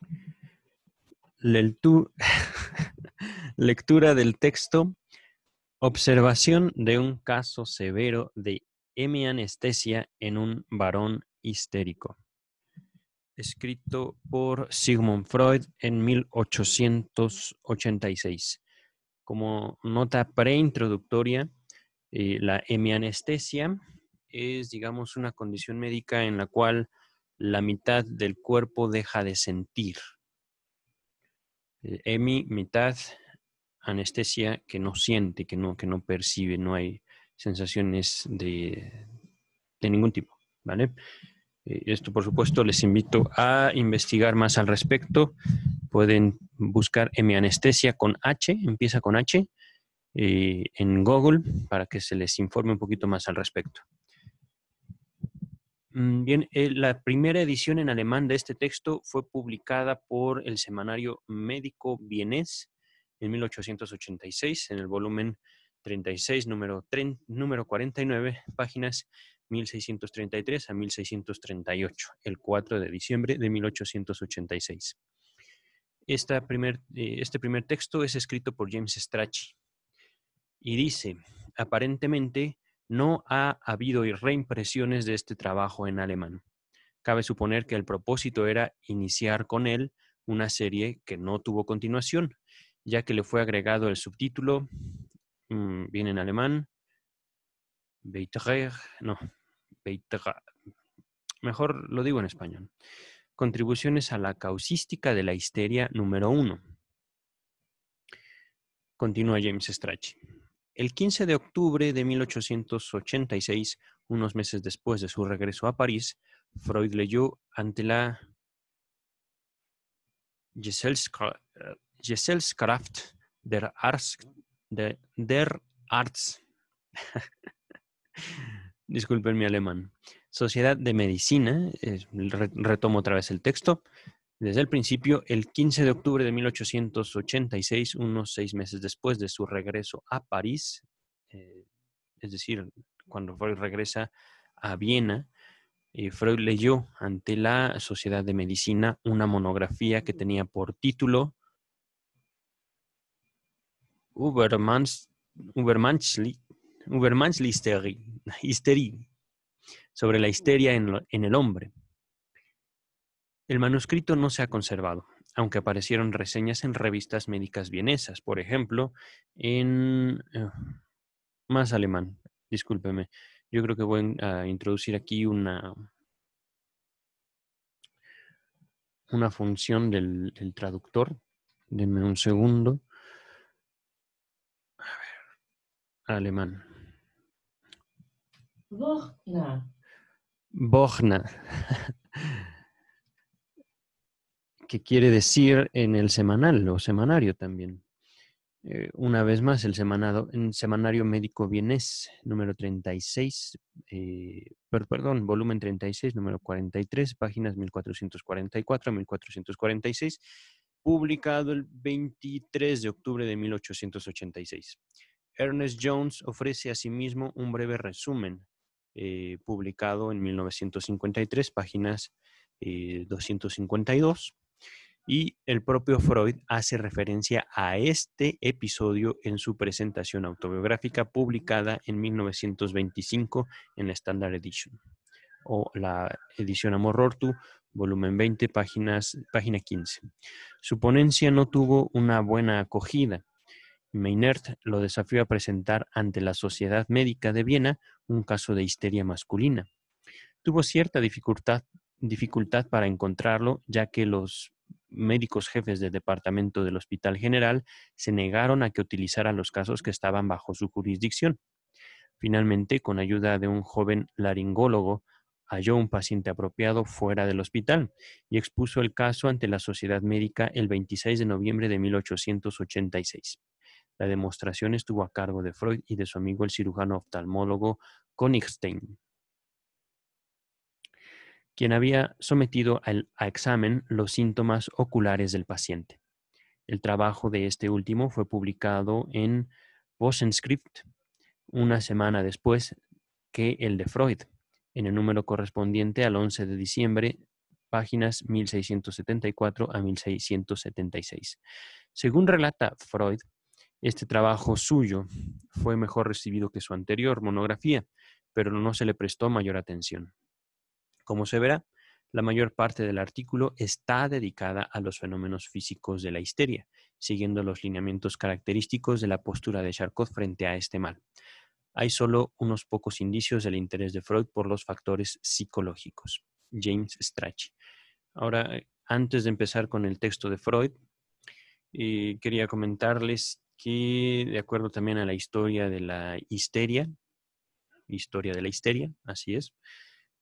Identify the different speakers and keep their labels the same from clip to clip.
Speaker 1: Lectura del texto. Observación de un caso severo de hemianestesia en un varón histérico. Escrito por Sigmund Freud en 1886. Como nota preintroductoria, eh, la hemianestesia es, digamos, una condición médica en la cual la mitad del cuerpo deja de sentir. EMI, mitad anestesia que no siente, que no, que no percibe, no hay sensaciones de, de ningún tipo, ¿vale? Eh, esto, por supuesto, les invito a investigar más al respecto. Pueden buscar mi anestesia con H, empieza con H, eh, en Google para que se les informe un poquito más al respecto. Mm, bien, eh, la primera edición en alemán de este texto fue publicada por el semanario médico Bienes en 1886 en el volumen 36, número, número 49, páginas 1633 a 1638, el 4 de diciembre de 1886. Esta primer, eh, este primer texto es escrito por James Strachey y dice, aparentemente, no ha habido reimpresiones de este trabajo en alemán. Cabe suponer que el propósito era iniciar con él una serie que no tuvo continuación, ya que le fue agregado el subtítulo, mm, viene en alemán, Beitrag, no, mejor lo digo en español, Contribuciones a la causística de la histeria número uno. Continúa James Strachey. El 15 de octubre de 1886, unos meses después de su regreso a París, Freud leyó ante la eh, Gesellschaft der Arts, Disculpen mi alemán. Sociedad de Medicina, eh, retomo otra vez el texto, desde el principio, el 15 de octubre de 1886, unos seis meses después de su regreso a París, eh, es decir, cuando Freud regresa a Viena, eh, Freud leyó ante la Sociedad de Medicina una monografía que tenía por título Übermanns, Hysterie, sobre la histeria en el hombre el manuscrito no se ha conservado, aunque aparecieron reseñas en revistas médicas vienesas, por ejemplo, en... Eh, más alemán, discúlpeme. Yo creo que voy a introducir aquí una, una función del, traductor. Denme un segundo. A ver, alemán. Bochna. Bochna que quiere decir en el semanal o semanario también. Eh, una vez más, el semanado, en Semanario Médico bienes número 36, eh, perdón, volumen 36, número 43, páginas 1444 a 1446, publicado el 23 de octubre de 1886. Ernest Jones ofrece asimismo sí un breve resumen, eh, publicado en 1953, páginas 252 y el propio Freud hace referencia a este episodio en su presentación autobiográfica publicada en 1925 en la Standard Edition o la edición Amor Rortu, volumen 20, páginas, página 15. Su ponencia no tuvo una buena acogida. Meinert lo desafió a presentar ante la Sociedad Médica de Viena un caso de histeria masculina. Tuvo cierta dificultad, dificultad para encontrarlo, ya que los médicos jefes del departamento del Hospital General se negaron a que utilizaran los casos que estaban bajo su jurisdicción. Finalmente, con ayuda de un joven laringólogo, halló un paciente apropiado fuera del hospital y expuso el caso ante la sociedad médica el 26 de noviembre de 1886. La demostración estuvo a cargo de Freud y de su amigo el cirujano oftalmólogo Konigstein quien había sometido a examen los síntomas oculares del paciente. El trabajo de este último fue publicado en script una semana después que el de Freud, en el número correspondiente al 11 de diciembre, páginas 1674 a 1676. Según relata Freud, este trabajo suyo fue mejor recibido que su anterior monografía, pero no se le prestó mayor atención. Como se verá, la mayor parte del artículo está dedicada a los fenómenos físicos de la histeria, siguiendo los lineamientos característicos de la postura de Charcot frente a este mal. Hay solo unos pocos indicios del interés de Freud por los factores psicológicos. James Strachey. Ahora, antes de empezar con el texto de Freud, eh, quería comentarles que, de acuerdo también a la historia de la histeria, historia de la histeria, así es,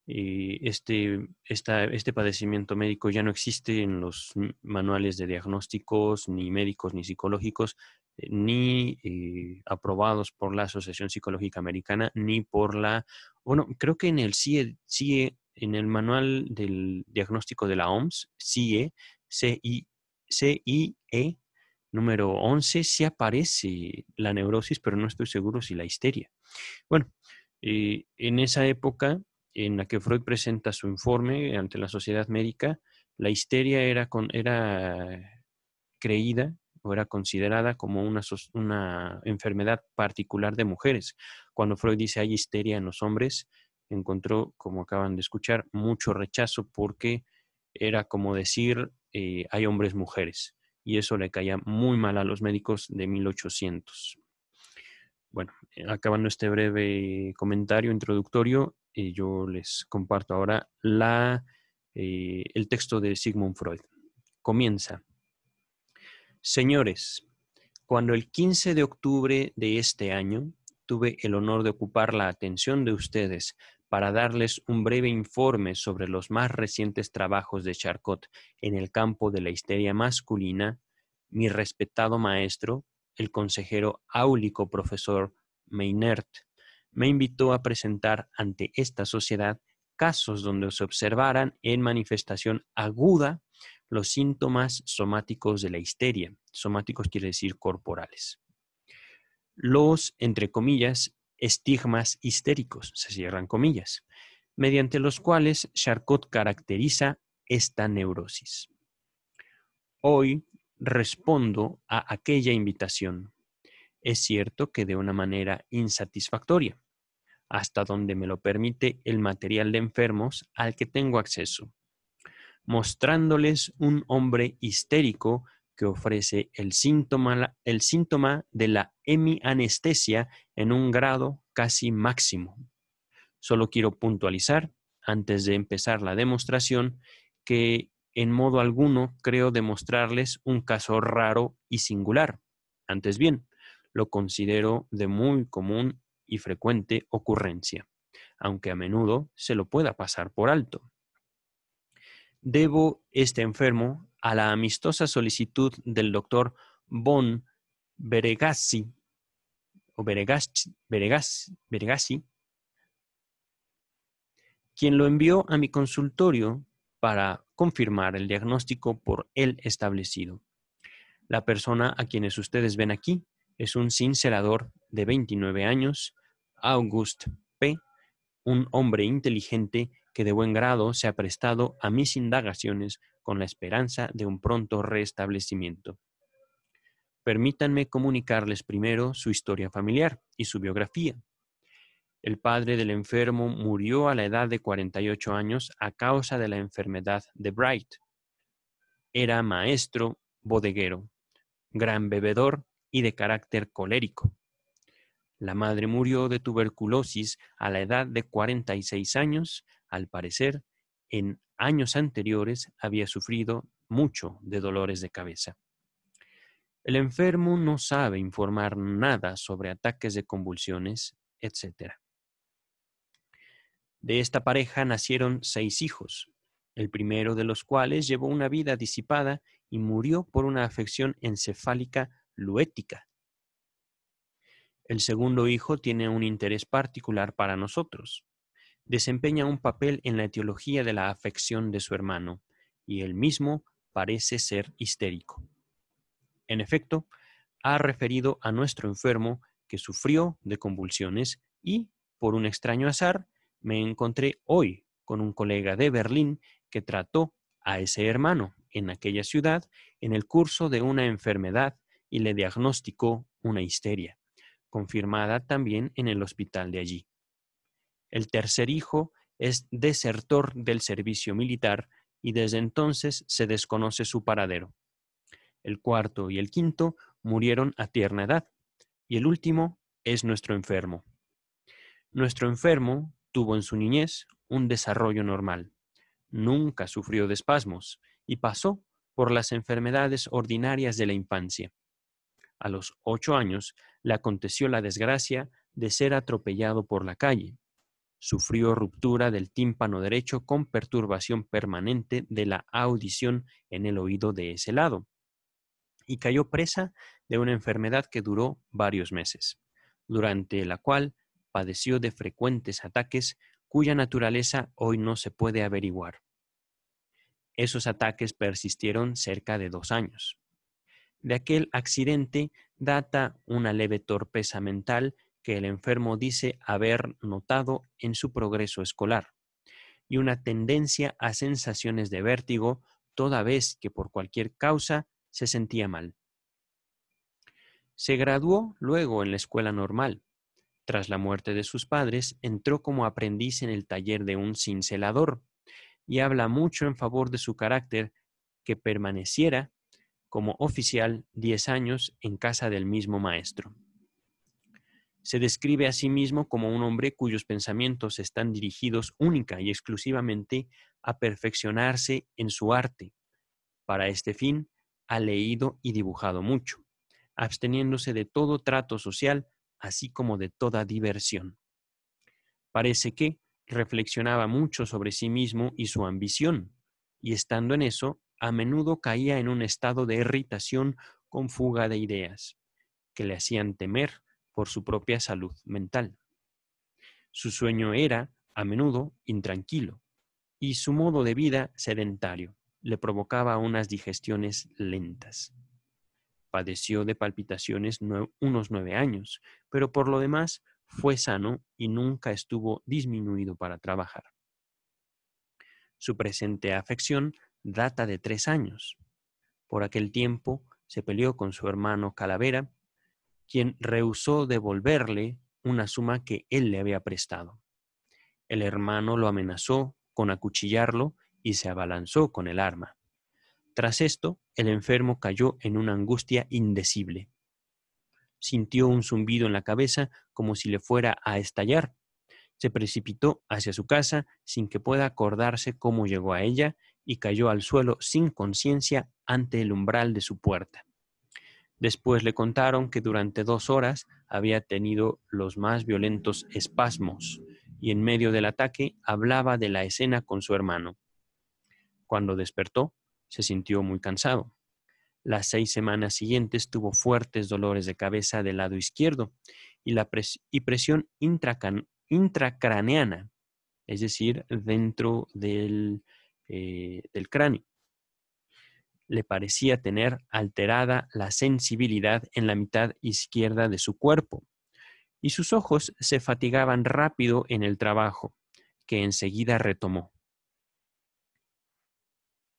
Speaker 1: y eh, este, esta, este padecimiento médico ya no existe en los manuales de diagnósticos, ni médicos, ni psicológicos, eh, ni eh, aprobados por la Asociación Psicológica Americana, ni por la, bueno, creo que en el CIE, e, en el manual del diagnóstico de la OMS, CIE, C-I-E, número 11, sí aparece la neurosis, pero no estoy seguro si la histeria. Bueno, en esa época en la que Freud presenta su informe ante la sociedad médica, la histeria era, creída o era considerada como una, enfermedad particular de mujeres. Cuando Freud dice hay histeria en los hombres, encontró, como acaban de escuchar, mucho rechazo porque era como decir eh, hay hombres mujeres. Y eso le caía muy mal a los médicos de 1800. Bueno, eh, acabando este breve comentario introductorio, yo les comparto ahora eh, el texto de Sigmund Freud. Comienza. Señores, cuando el 15 de octubre de este año tuve el honor de ocupar la atención de ustedes para darles un breve informe sobre los más recientes trabajos de Charcot en el campo de la histeria masculina, mi respetado maestro, el consejero áulico profesor Meinert, me invitó a presentar ante esta sociedad casos donde se observaran en manifestación aguda los síntomas somáticos de la histeria. Somáticos quiere decir corporales. Los, entre comillas, estigmas histéricos, se cierran comillas, mediante los cuales Charcot caracteriza esta neurosis. Hoy respondo a aquella invitación. Es cierto que de una manera insatisfactoria hasta donde me lo permite el material de enfermos al que tengo acceso, mostrándoles un hombre histérico que ofrece el síntoma, el síntoma de la hemianestesia en un grado casi máximo. Solo quiero puntualizar, antes de empezar la demostración, que en modo alguno creo demostrarles un caso raro y singular. Antes bien, lo considero de muy común y frecuente ocurrencia, aunque a menudo se lo pueda pasar por alto. Debo este enfermo a la amistosa solicitud del doctor Von Beregassi, o quien lo envió a mi consultorio para confirmar el diagnóstico por él establecido. La persona a quienes ustedes ven aquí es un cincelador de 29 años, August P., un hombre inteligente que de buen grado se ha prestado a mis indagaciones con la esperanza de un pronto restablecimiento. Permítanme comunicarles primero su historia familiar y su biografía. El padre del enfermo murió a la edad de 48 años a causa de la enfermedad de Bright. Era maestro bodeguero, gran bebedor y de carácter colérico. La madre murió de tuberculosis a la edad de 46 años. Al parecer, en años anteriores había sufrido mucho de dolores de cabeza. El enfermo no sabe informar nada sobre ataques de convulsiones, etc. De esta pareja nacieron seis hijos, el primero de los cuales llevó una vida disipada y murió por una afección encefálica luética el segundo hijo tiene un interés particular para nosotros. Desempeña un papel en la etiología de la afección de su hermano, y él mismo parece ser histérico. En efecto, ha referido a nuestro enfermo que sufrió de convulsiones y, por un extraño azar, me encontré hoy con un colega de Berlín que trató a ese hermano en aquella ciudad en el curso de una enfermedad y le diagnosticó una histeria confirmada también en el hospital de allí. El tercer hijo es desertor del servicio militar y desde entonces se desconoce su paradero. El cuarto y el quinto murieron a tierna edad y el último es nuestro enfermo. Nuestro enfermo tuvo en su niñez un desarrollo normal. Nunca sufrió de espasmos y pasó por las enfermedades ordinarias de la infancia a los ocho años, le aconteció la desgracia de ser atropellado por la calle. Sufrió ruptura del tímpano derecho con perturbación permanente de la audición en el oído de ese lado y cayó presa de una enfermedad que duró varios meses, durante la cual padeció de frecuentes ataques cuya naturaleza hoy no se puede averiguar. Esos ataques persistieron cerca de dos años de aquel accidente data una leve torpeza mental que el enfermo dice haber notado en su progreso escolar, y una tendencia a sensaciones de vértigo toda vez que por cualquier causa se sentía mal. Se graduó luego en la escuela normal. Tras la muerte de sus padres, entró como aprendiz en el taller de un cincelador, y habla mucho en favor de su carácter que permaneciera como oficial 10 años en casa del mismo maestro. Se describe a sí mismo como un hombre cuyos pensamientos están dirigidos única y exclusivamente a perfeccionarse en su arte. Para este fin, ha leído y dibujado mucho, absteniéndose de todo trato social, así como de toda diversión. Parece que reflexionaba mucho sobre sí mismo y su ambición, y estando en eso, a menudo caía en un estado de irritación con fuga de ideas, que le hacían temer por su propia salud mental. Su sueño era, a menudo, intranquilo, y su modo de vida sedentario le provocaba unas digestiones lentas. Padeció de palpitaciones unos nueve años, pero por lo demás fue sano y nunca estuvo disminuido para trabajar. Su presente afección data de tres años. Por aquel tiempo se peleó con su hermano Calavera, quien rehusó devolverle una suma que él le había prestado. El hermano lo amenazó con acuchillarlo y se abalanzó con el arma. Tras esto, el enfermo cayó en una angustia indecible. Sintió un zumbido en la cabeza como si le fuera a estallar. Se precipitó hacia su casa sin que pueda acordarse cómo llegó a ella y cayó al suelo sin conciencia ante el umbral de su puerta. Después le contaron que durante dos horas había tenido los más violentos espasmos y en medio del ataque hablaba de la escena con su hermano. Cuando despertó, se sintió muy cansado. Las seis semanas siguientes tuvo fuertes dolores de cabeza del lado izquierdo y, la presión intracraneana, es decir, dentro del eh, del cráneo. Le parecía tener alterada la sensibilidad en la mitad izquierda de su cuerpo, y sus ojos se fatigaban rápido en el trabajo, que enseguida retomó.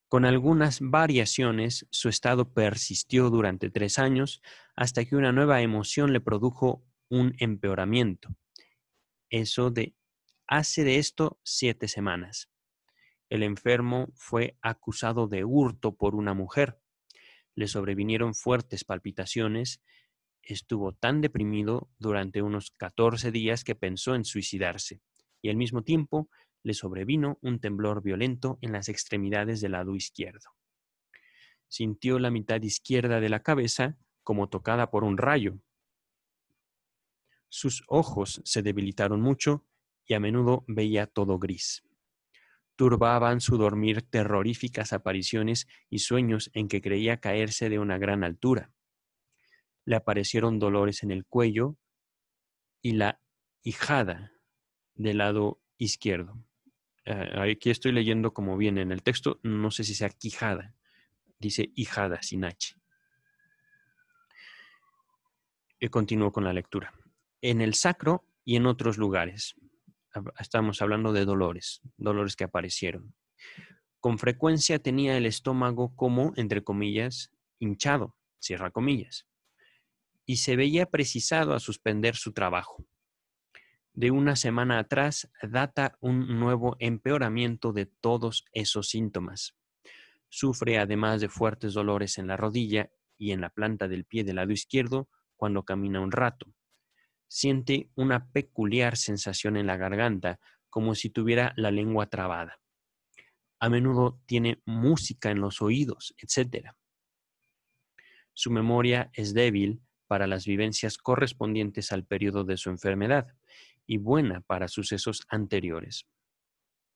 Speaker 1: Con algunas variaciones, su estado persistió durante tres años hasta que una nueva emoción le produjo un empeoramiento. Eso de hace de esto siete semanas el enfermo fue acusado de hurto por una mujer. Le sobrevinieron fuertes palpitaciones. Estuvo tan deprimido durante unos 14 días que pensó en suicidarse, y al mismo tiempo le sobrevino un temblor violento en las extremidades del lado izquierdo. Sintió la mitad izquierda de la cabeza como tocada por un rayo. Sus ojos se debilitaron mucho y a menudo veía todo gris turbaban su dormir terroríficas apariciones y sueños en que creía caerse de una gran altura. Le aparecieron dolores en el cuello y la hijada del lado izquierdo. Eh, aquí estoy leyendo como viene en el texto, no sé si sea quijada, dice hijada sin H. Y eh, continúo con la lectura. En el sacro y en otros lugares estamos hablando de dolores, dolores que aparecieron. Con frecuencia tenía el estómago como, entre comillas, hinchado, cierra comillas, y se veía precisado a suspender su trabajo. De una semana atrás data un nuevo empeoramiento de todos esos síntomas. Sufre además de fuertes dolores en la rodilla y en la planta del pie del lado izquierdo cuando camina un rato siente una peculiar sensación en la garganta, como si tuviera la lengua trabada. A menudo tiene música en los oídos, etc. Su memoria es débil para las vivencias correspondientes al periodo de su enfermedad y buena para sucesos anteriores.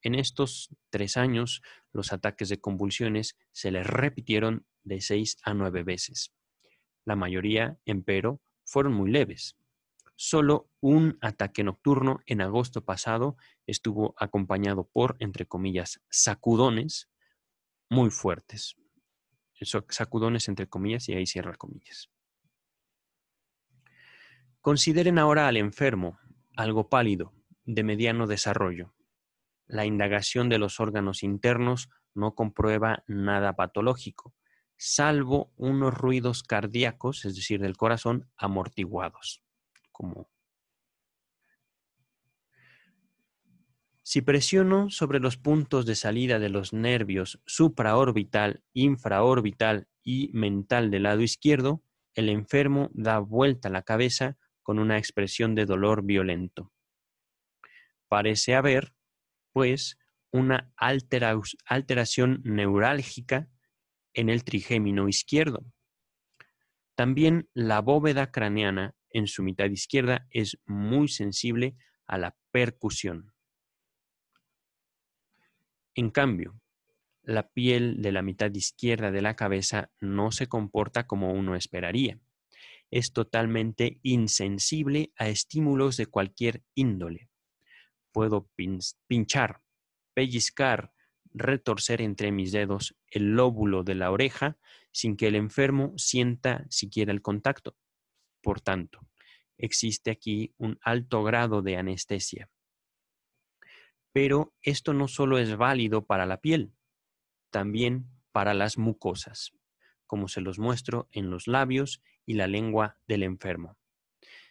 Speaker 1: En estos tres años, los ataques de convulsiones se le repitieron de seis a nueve veces. La mayoría, empero, fueron muy leves. Solo un ataque nocturno en agosto pasado estuvo acompañado por, entre comillas, sacudones muy fuertes. sacudones entre comillas y ahí cierra comillas. Consideren ahora al enfermo, algo pálido, de mediano desarrollo. La indagación de los órganos internos no comprueba nada patológico, salvo unos ruidos cardíacos, es decir, del corazón, amortiguados. Si presiono sobre los puntos de salida de los nervios supraorbital, infraorbital y mental del lado izquierdo, el enfermo da vuelta la cabeza con una expresión de dolor violento. Parece haber, pues, una alteración neurálgica en el trigémino izquierdo. También la bóveda craneana en su mitad izquierda es muy sensible a la percusión. En cambio, la piel de la mitad izquierda de la cabeza no se comporta como uno esperaría. Es totalmente insensible a estímulos de cualquier índole. Puedo pinchar, pellizcar, retorcer entre mis dedos el lóbulo de la oreja sin que el enfermo sienta siquiera el contacto. Por tanto, existe aquí un alto grado de anestesia. Pero esto no solo es válido para la piel, también para las mucosas, como se los muestro en los labios y la lengua del enfermo.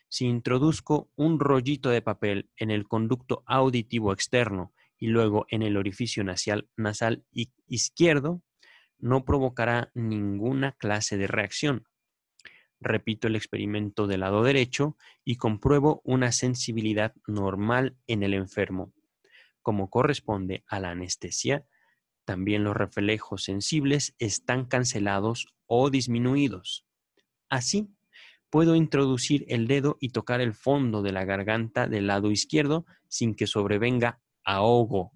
Speaker 1: Si introduzco un rollito de papel en el conducto auditivo externo y luego en el orificio nasal, nasal izquierdo, no provocará ninguna clase de reacción, repito el experimento del lado derecho y compruebo una sensibilidad normal en el enfermo. Como corresponde a la anestesia, también los reflejos sensibles están cancelados o disminuidos. Así, puedo introducir el dedo y tocar el fondo de la garganta del lado izquierdo sin que sobrevenga ahogo.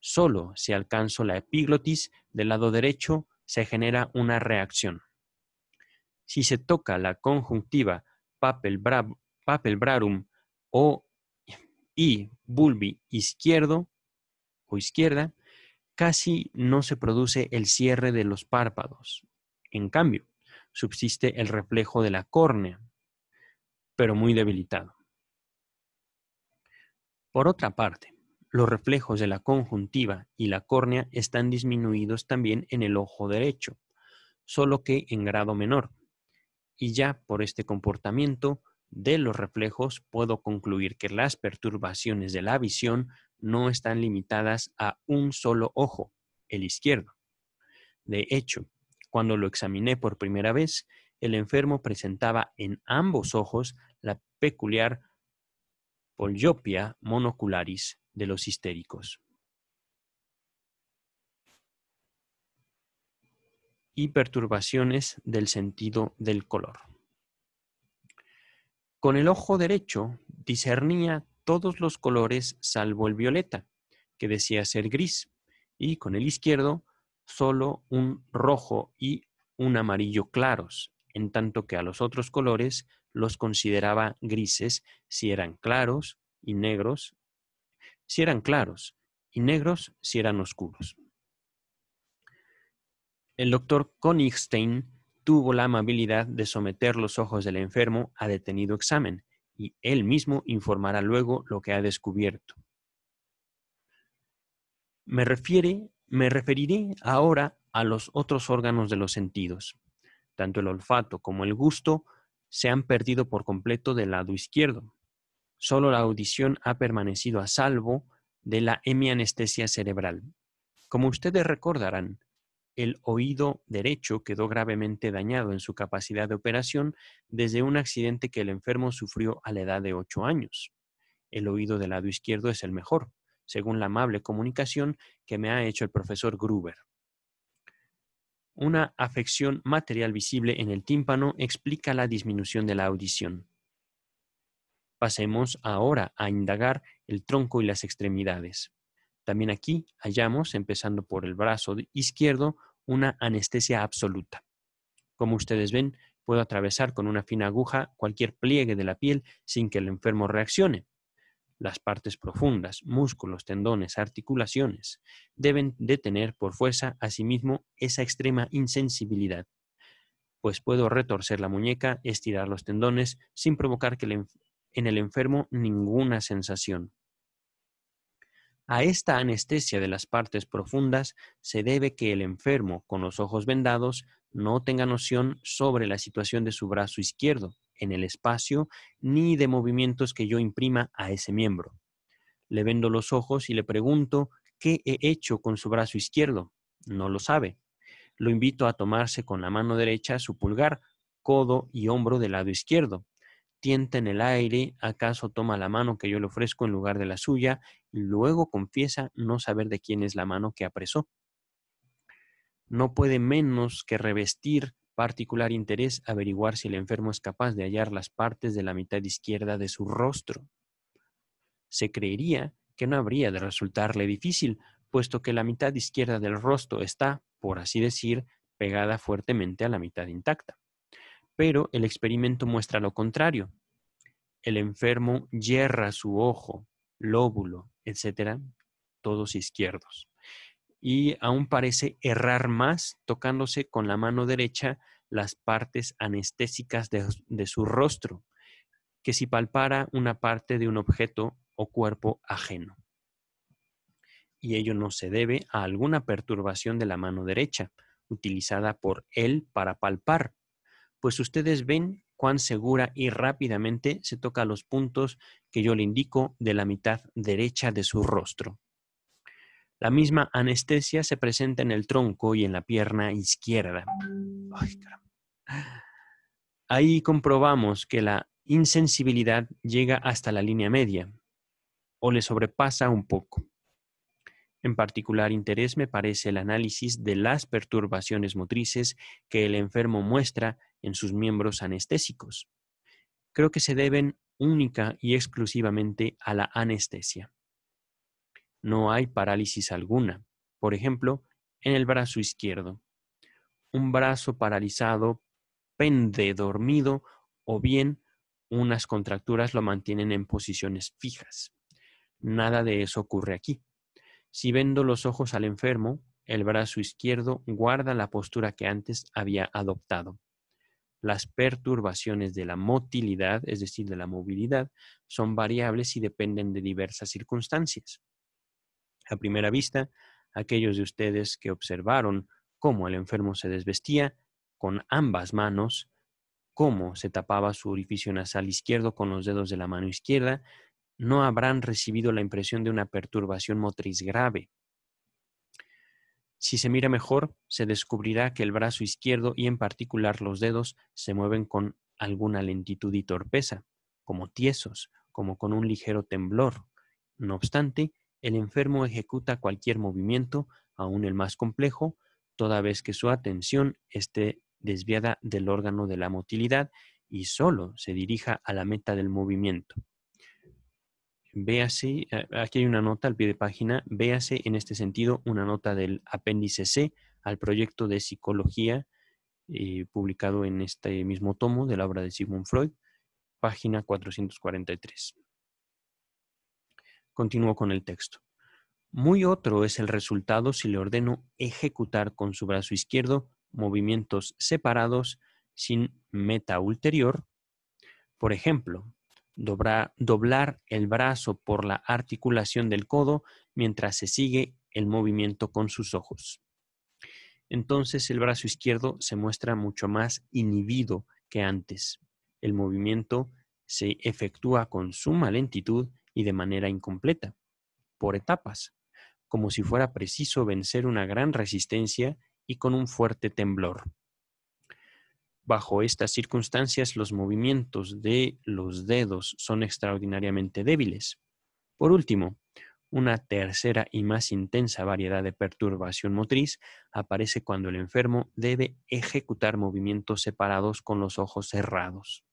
Speaker 1: Solo si alcanzo la epiglotis del lado derecho se genera una reacción si se toca la conjuntiva papelbrarum o y bulbi izquierdo o izquierda, casi no se produce el cierre de los párpados. En cambio, subsiste el reflejo de la córnea, pero muy debilitado. Por otra parte, los reflejos de la conjuntiva y la córnea están disminuidos también en el ojo derecho, solo que en grado menor, y ya por este comportamiento de los reflejos puedo concluir que las perturbaciones de la visión no están limitadas a un solo ojo, el izquierdo. De hecho, cuando lo examiné por primera vez, el enfermo presentaba en ambos ojos la peculiar poliopia monocularis de los histéricos. y perturbaciones del sentido del color. Con el ojo derecho discernía todos los colores salvo el violeta, que decía ser gris, y con el izquierdo solo un rojo y un amarillo claros, en tanto que a los otros colores los consideraba grises si eran claros y negros, si eran claros y negros si eran oscuros. El doctor Konigstein tuvo la amabilidad de someter los ojos del enfermo a detenido examen y él mismo informará luego lo que ha descubierto. Me, me referiré ahora a los otros órganos de los sentidos. Tanto el olfato como el gusto se han perdido por completo del lado izquierdo. Solo la audición ha permanecido a salvo de la hemianestesia cerebral. Como ustedes recordarán, el oído derecho quedó gravemente dañado en su capacidad de operación desde un accidente que el enfermo sufrió a la edad de ocho años. El oído del lado izquierdo es el mejor, según la amable comunicación que me ha hecho el profesor Gruber. Una afección material visible en el tímpano explica la disminución de la audición. Pasemos ahora a indagar el tronco y las extremidades. También aquí hallamos, empezando por el brazo izquierdo, una anestesia absoluta. Como ustedes ven, puedo atravesar con una fina aguja cualquier pliegue de la piel sin que el enfermo reaccione. Las partes profundas, músculos, tendones, articulaciones, deben detener por fuerza asimismo sí esa extrema insensibilidad, pues puedo retorcer la muñeca, estirar los tendones, sin provocar en el enfermo ninguna sensación. A esta anestesia de las partes profundas se debe que el enfermo, con los ojos vendados, no tenga noción sobre la situación de su brazo izquierdo en el espacio ni de movimientos que yo imprima a ese miembro. Le vendo los ojos y le pregunto qué he hecho con su brazo izquierdo. No lo sabe. Lo invito a tomarse con la mano derecha su pulgar, codo y hombro del lado izquierdo. Tienta en el aire, acaso toma la mano que yo le ofrezco en lugar de la suya Luego confiesa no saber de quién es la mano que apresó. No puede menos que revestir particular interés averiguar si el enfermo es capaz de hallar las partes de la mitad izquierda de su rostro. Se creería que no habría de resultarle difícil, puesto que la mitad izquierda del rostro está, por así decir, pegada fuertemente a la mitad intacta. Pero el experimento muestra lo contrario. El enfermo yerra su ojo, lóbulo, etcétera, todos izquierdos. Y aún parece errar más tocándose con la mano derecha las partes anestésicas de, de su rostro, que si palpara una parte de un objeto o cuerpo ajeno. Y ello no se debe a alguna perturbación de la mano derecha, utilizada por él para palpar, pues ustedes ven cuán segura y rápidamente se toca los puntos que yo le indico de la mitad derecha de su rostro. La misma anestesia se presenta en el tronco y en la pierna izquierda. Ahí comprobamos que la insensibilidad llega hasta la línea media o le sobrepasa un poco. En particular interés me parece el análisis de las perturbaciones motrices que el enfermo muestra en sus miembros anestésicos. Creo que se deben única y exclusivamente a la anestesia. No hay parálisis alguna, por ejemplo, en el brazo izquierdo. Un brazo paralizado pende dormido o bien unas contracturas lo mantienen en posiciones fijas. Nada de eso ocurre aquí. Si vendo los ojos al enfermo, el brazo izquierdo guarda la postura que antes había adoptado. Las perturbaciones de la motilidad, es decir, de la movilidad, son variables y dependen de diversas circunstancias. A primera vista, aquellos de ustedes que observaron cómo el enfermo se desvestía con ambas manos, cómo se tapaba su orificio nasal izquierdo con los dedos de la mano izquierda, no habrán recibido la impresión de una perturbación motriz grave. Si se mira mejor, se descubrirá que el brazo izquierdo y en particular los dedos se mueven con alguna lentitud y torpeza, como tiesos, como con un ligero temblor. No obstante, el enfermo ejecuta cualquier movimiento, aun el más complejo, toda vez que su atención esté desviada del órgano de la motilidad y solo se dirija a la meta del movimiento. Véase, eh, aquí hay una nota al pie de página, véase en este sentido una nota del apéndice C al proyecto de psicología eh, publicado en este mismo tomo de la obra de Sigmund Freud, página 443. Continúo con el texto. Muy otro es el resultado si le ordeno ejecutar con su brazo izquierdo movimientos separados sin meta ulterior. Por ejemplo, doblar el brazo por la articulación del codo mientras se sigue el movimiento con sus ojos. Entonces el brazo izquierdo se muestra mucho más inhibido que antes. El movimiento se efectúa con suma lentitud y de manera incompleta, por etapas, como si fuera preciso vencer una gran resistencia y con un fuerte temblor. Bajo estas circunstancias, los movimientos de los dedos son extraordinariamente débiles. Por último, una tercera y más intensa variedad de perturbación motriz aparece cuando el enfermo debe ejecutar movimientos separados con los ojos cerrados.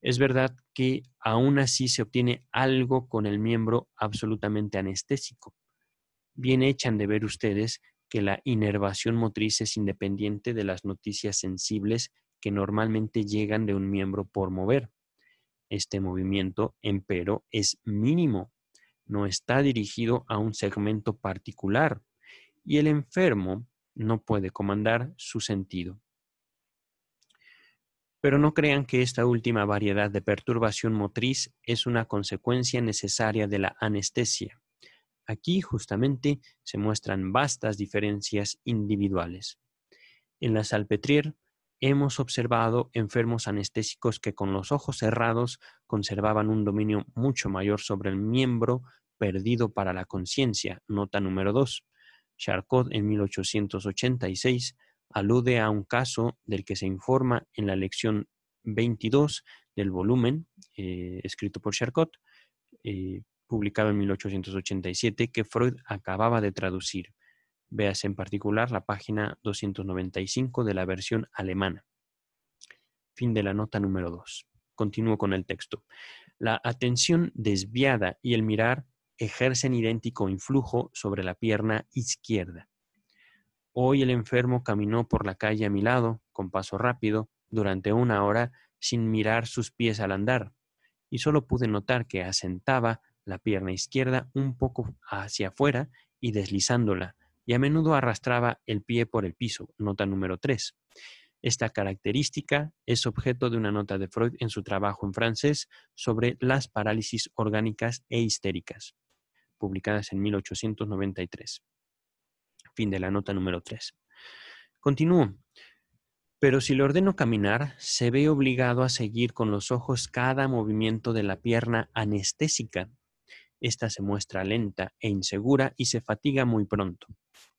Speaker 1: Es verdad que aún así se obtiene algo con el miembro absolutamente anestésico. Bien echan de ver ustedes que la inervación motriz es independiente de las noticias sensibles que normalmente llegan de un miembro por mover. Este movimiento, empero, es mínimo, no está dirigido a un segmento particular y el enfermo no puede comandar su sentido. Pero no crean que esta última variedad de perturbación motriz es una consecuencia necesaria de la anestesia. Aquí justamente se muestran vastas diferencias individuales. En la salpetrier hemos observado enfermos anestésicos que con los ojos cerrados conservaban un dominio mucho mayor sobre el miembro perdido para la conciencia, nota número 2. Charcot en 1886 alude a un caso del que se informa en la lección 22 del volumen eh, escrito por Charcot, eh, publicado en 1887, que Freud acababa de traducir. Véase en particular la página 295 de la versión alemana. Fin de la nota número 2. Continúo con el texto. La atención desviada y el mirar ejercen idéntico influjo sobre la pierna izquierda. Hoy el enfermo caminó por la calle a mi lado, con paso rápido, durante una hora, sin mirar sus pies al andar, y solo pude notar que asentaba la pierna izquierda un poco hacia afuera y deslizándola, y a menudo arrastraba el pie por el piso, nota número 3. Esta característica es objeto de una nota de Freud en su trabajo en francés sobre las parálisis orgánicas e histéricas, publicadas en 1893. Fin de la nota número 3. Continúo. Pero si le ordeno caminar, se ve obligado a seguir con los ojos cada movimiento de la pierna anestésica esta se muestra lenta e insegura y se fatiga muy pronto.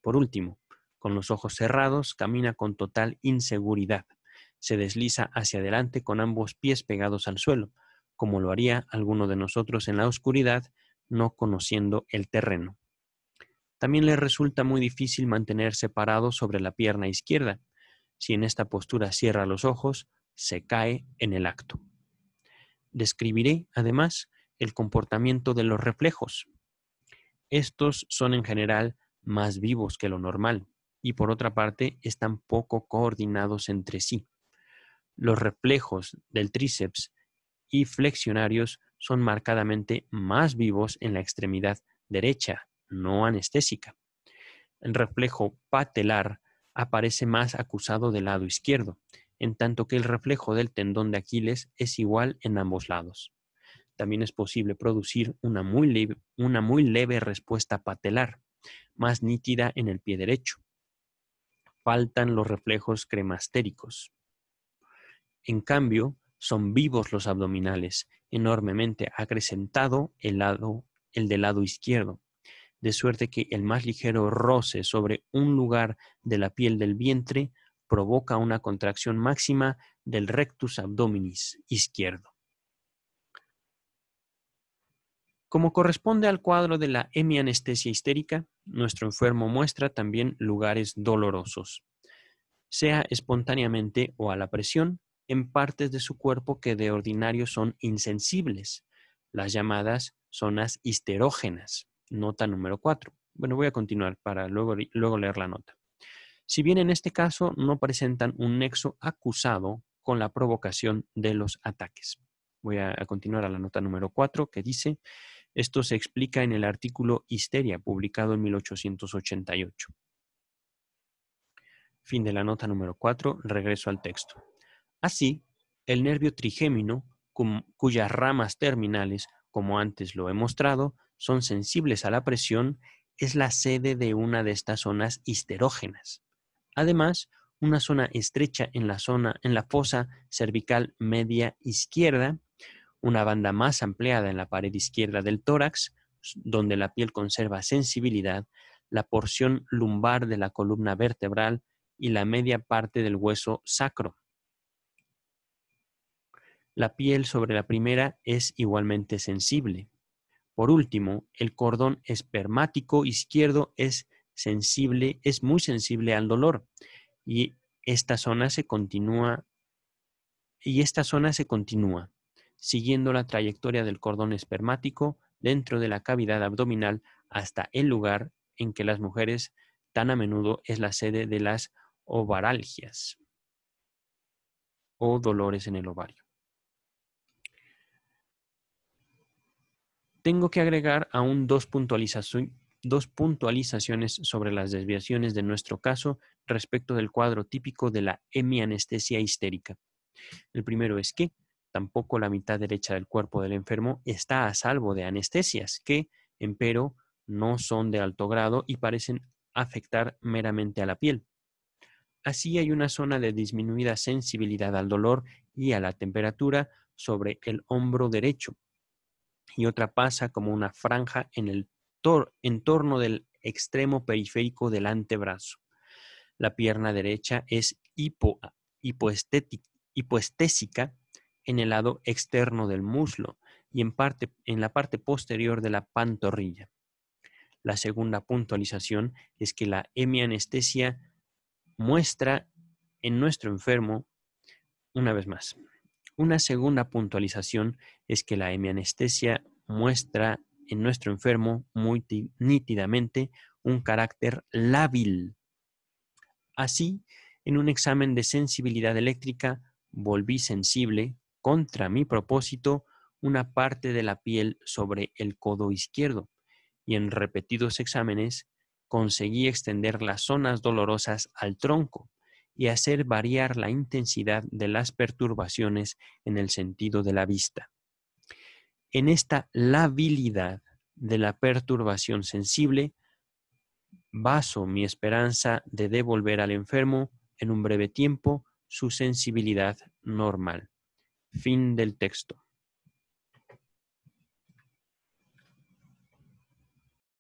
Speaker 1: Por último, con los ojos cerrados, camina con total inseguridad. Se desliza hacia adelante con ambos pies pegados al suelo, como lo haría alguno de nosotros en la oscuridad, no conociendo el terreno. También le resulta muy difícil mantenerse parado sobre la pierna izquierda. Si en esta postura cierra los ojos, se cae en el acto. Describiré, además, el comportamiento de los reflejos. Estos son en general más vivos que lo normal y por otra parte están poco coordinados entre sí. Los reflejos del tríceps y flexionarios son marcadamente más vivos en la extremidad derecha, no anestésica. El reflejo patelar aparece más acusado del lado izquierdo, en tanto que el reflejo del tendón de Aquiles es igual en ambos lados. También es posible producir una muy, leve, respuesta patelar, más nítida en el pie derecho. Faltan los reflejos cremastéricos. En cambio, son vivos los abdominales, enormemente acrecentado el, lado, el del lado izquierdo, de suerte que el más ligero roce sobre un lugar de la piel del vientre provoca una contracción máxima del rectus abdominis izquierdo. Como corresponde al cuadro de la hemianestesia histérica, nuestro enfermo muestra también lugares dolorosos, sea espontáneamente o a la presión, en partes de su cuerpo que de ordinario son insensibles, las llamadas zonas histerógenas, nota número 4. Bueno, voy a continuar para luego, luego leer la nota. Si bien en este caso no presentan un nexo acusado con la provocación de los ataques voy a, continuar a la nota número 4 que dice, esto se explica en el artículo Histeria, publicado en 1888. Fin de la nota número 4. Regreso al texto. Así, el nervio trigémino, cuyas ramas terminales, como antes lo he mostrado, son sensibles a la presión, es la sede de una de estas zonas histerógenas. Además, una zona estrecha en la zona en la fosa cervical media izquierda una banda más ampliada en la pared izquierda del tórax, donde la piel conserva sensibilidad, la porción lumbar de la columna vertebral y la media parte del hueso sacro. La piel sobre la primera es igualmente sensible. Por último, el cordón espermático izquierdo es sensible, es muy sensible al dolor y esta zona se continúa y esta zona se continúa siguiendo la trayectoria del cordón espermático dentro de la cavidad abdominal hasta el lugar en que las mujeres tan a menudo es la sede de las ovaralgias o dolores en el ovario. Tengo que agregar aún dos, dos puntualizaciones sobre las desviaciones de nuestro caso respecto del cuadro típico de la hemianestesia histérica. El primero es que, Tampoco la mitad derecha del cuerpo del enfermo está a salvo de anestesias, que, empero, no son de alto grado y parecen afectar meramente a la piel. Así hay una zona de disminuida sensibilidad al dolor y a la temperatura sobre el hombro derecho, y otra pasa como una franja en el torno del extremo periférico del antebrazo. La pierna derecha es hipo hipoestésica en el lado externo del muslo y en, parte, en la parte posterior de la pantorrilla. La segunda puntualización es que la hemianestesia muestra en nuestro enfermo, una vez más, una segunda puntualización es que la hemianestesia muestra en nuestro enfermo muy nítidamente un carácter lábil. Así, en un examen de sensibilidad eléctrica, volví sensible contra mi propósito, una parte de la piel sobre el codo izquierdo, y en repetidos exámenes conseguí extender las zonas dolorosas al tronco y hacer variar la intensidad de las perturbaciones en el sentido de la vista. En esta labilidad de la perturbación sensible, baso mi esperanza de devolver al enfermo en un breve tiempo su sensibilidad normal. Fin del texto.